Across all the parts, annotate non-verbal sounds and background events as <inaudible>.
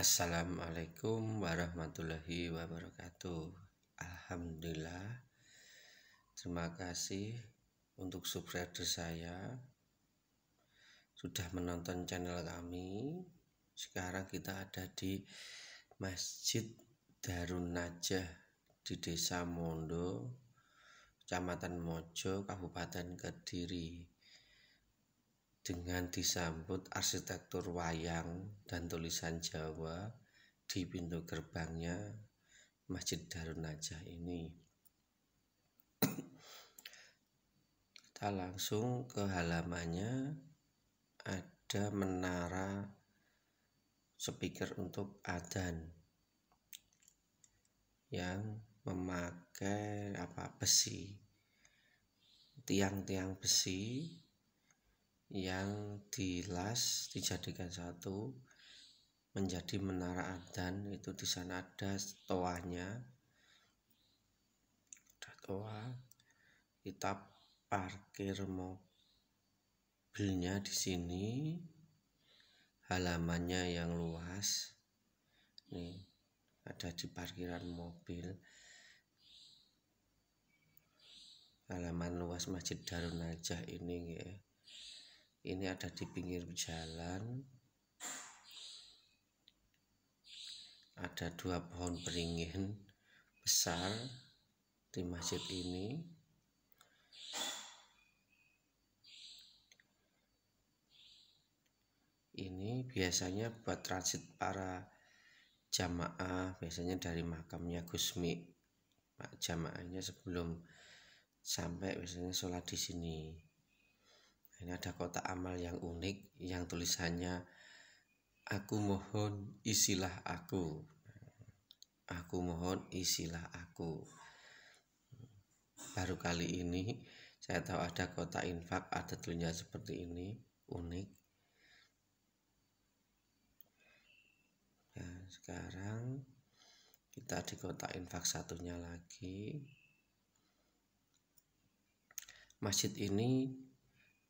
Assalamualaikum warahmatullahi wabarakatuh. Alhamdulillah. Terima kasih untuk subscriber saya sudah menonton channel kami. Sekarang kita ada di Masjid Darun Najah di Desa Mondo, Kecamatan Mojo, Kabupaten Kediri dengan disambut arsitektur wayang dan tulisan Jawa di pintu gerbangnya Masjid Darun Najah ini. Kita langsung ke halamannya ada menara speaker untuk adan yang memakai apa besi tiang-tiang besi yang dilas dijadikan satu menjadi menara adan itu di sana ada toanya ada toa kita parkir mobilnya di sini halamannya yang luas nih ada di parkiran mobil halaman luas Masjid Darun Najah ini ya ini ada di pinggir jalan ada dua pohon beringin besar di masjid ini ini biasanya buat transit para jamaah biasanya dari makamnya Gusmi jamaahnya sebelum sampai biasanya sholat di sini ini ada kotak amal yang unik yang tulisannya aku mohon isilah aku. Aku mohon isilah aku. Baru kali ini saya tahu ada kotak infak ada tulisannya seperti ini unik. Nah, sekarang kita di kotak infak satunya lagi. Masjid ini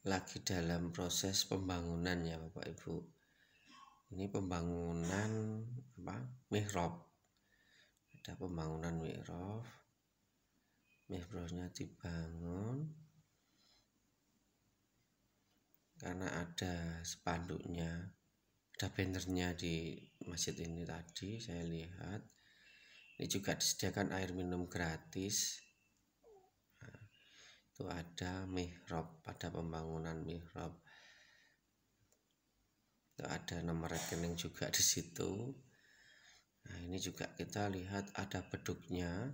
lagi dalam proses pembangunan ya Bapak Ibu. Ini pembangunan apa? Mihrab. Ada pembangunan mihrab. Mihrabnya dibangun karena ada spanduknya, ada bannernya di masjid ini tadi saya lihat. Ini juga disediakan air minum gratis itu ada mihrab pada pembangunan mihrab itu ada nomor rekening juga di situ nah ini juga kita lihat ada beduknya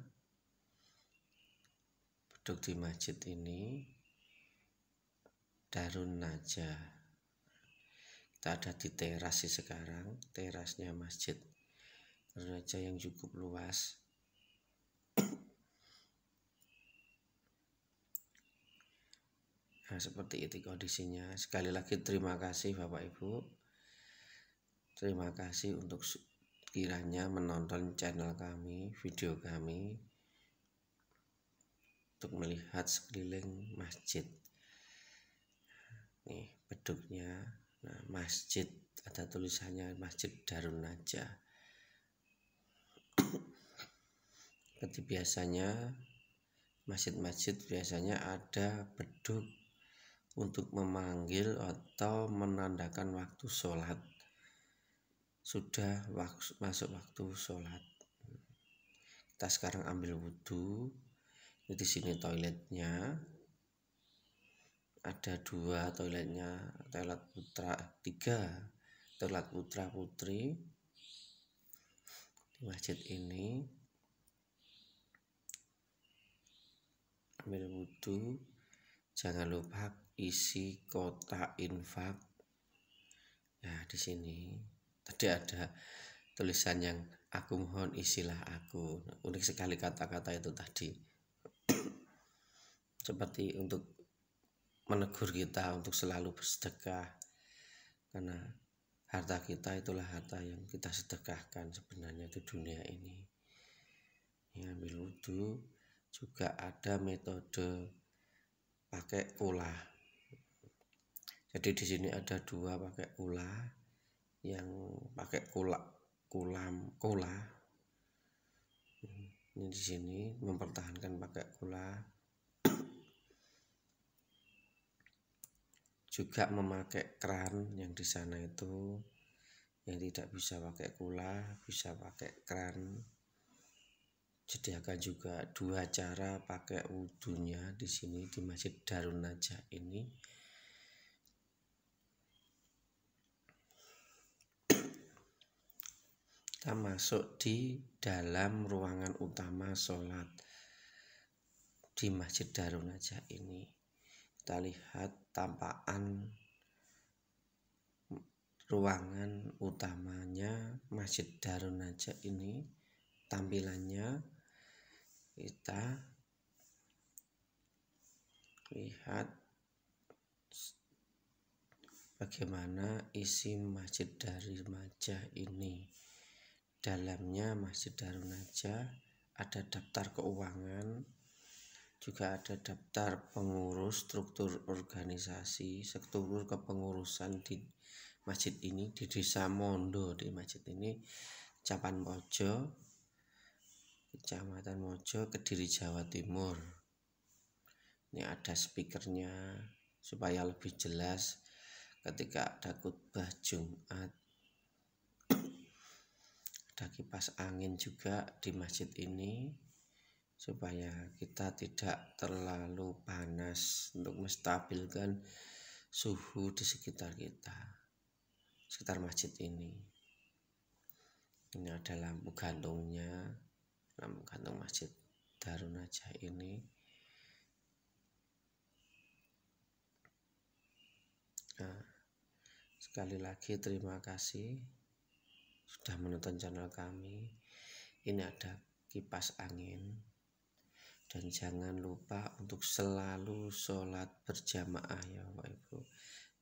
beduk di masjid ini Darun Najah kita ada di teras sih sekarang terasnya masjid Darun Najah yang cukup luas Nah, seperti itu kondisinya. Sekali lagi terima kasih Bapak Ibu. Terima kasih untuk kiranya menonton channel kami, video kami untuk melihat sekeliling masjid. Nih, beduknya. Nah, masjid ada tulisannya Masjid Darun Najah. Seperti biasanya masjid-masjid biasanya ada beduk untuk memanggil atau menandakan waktu sholat sudah masuk waktu sholat kita sekarang ambil wudhu di sini toiletnya ada dua toiletnya toilet putra tiga toilet putra putri di masjid ini ambil wudhu jangan lupa isi kota infak. Nah, di sini tadi ada tulisan yang aku mohon isilah aku. Nah, unik sekali kata-kata itu tadi. <clears throat> Seperti untuk menegur kita untuk selalu bersedekah. Karena harta kita itulah harta yang kita sedekahkan sebenarnya di dunia ini. Ya, ambil wudhu juga ada metode pakai ulah jadi di sini ada dua pakai kula yang pakai kula kulam kula ini di sini mempertahankan pakai kula juga memakai keran yang di sana itu yang tidak bisa pakai kula bisa pakai keran jadi akan juga dua cara pakai wudhunya di sini di Masjid Darun Najah ini kita masuk di dalam ruangan utama sholat di Masjid Darun Najah ini kita lihat tampakan ruangan utamanya Masjid Darun Najah ini tampilannya kita lihat bagaimana isi Masjid Darun Najah ini dalamnya Masjid Darun Najah ada daftar keuangan juga ada daftar pengurus struktur organisasi struktur kepengurusan di masjid ini di desa Mondo di masjid ini Capan Mojo Kecamatan Mojo Kediri Jawa Timur ini ada speakernya supaya lebih jelas ketika ada khutbah Jumat ada kipas angin juga di masjid ini supaya kita tidak terlalu panas untuk menstabilkan suhu di sekitar kita sekitar masjid ini ini ada lampu gantungnya lampu gantung masjid Darun aja ini nah, sekali lagi terima kasih sudah menonton channel kami. Ini ada kipas angin. Dan jangan lupa untuk selalu sholat berjamaah ya Bapak Ibu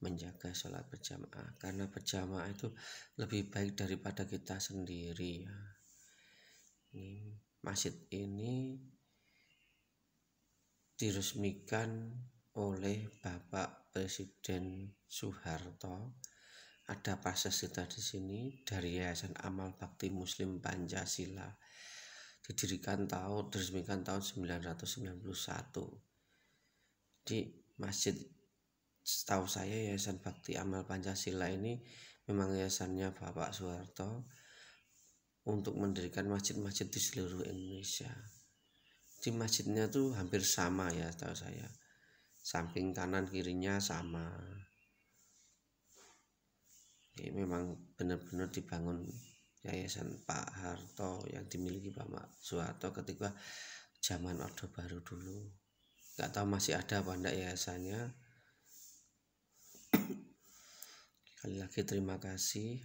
menjaga sholat berjamaah karena berjamaah itu lebih baik daripada kita sendiri ya ini masjid ini diresmikan oleh Bapak Presiden Soeharto ada kita di sini dari Yayasan Amal Bakti Muslim Pancasila didirikan tahun diresmikan tahun 991 di masjid setahu saya Yayasan Bakti Amal Pancasila ini memang yayasannya Bapak Soeharto untuk mendirikan masjid-masjid di seluruh Indonesia di masjidnya tuh hampir sama ya tahu saya samping kanan kirinya sama ini memang benar-benar dibangun Yayasan Pak Harto yang dimiliki Pak Soeharto ketika zaman Orde Baru dulu nggak tahu masih ada apa enggak yayasannya sekali lagi terima kasih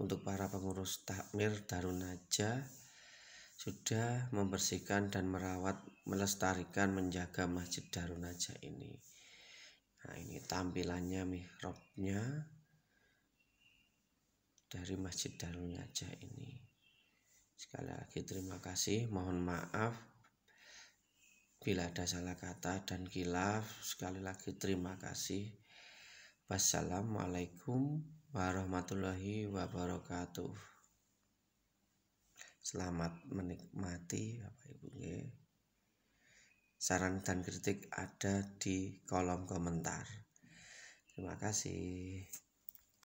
untuk para pengurus takmir Darunaja sudah membersihkan dan merawat melestarikan menjaga masjid Darunaja ini nah ini tampilannya mihrabnya dari Masjid Darul Najah ini. Sekali lagi terima kasih, mohon maaf bila ada salah kata dan kilaf. Sekali lagi terima kasih. Wassalamualaikum warahmatullahi wabarakatuh. Selamat menikmati Bapak Ibu. Saran dan kritik ada di kolom komentar. Terima kasih.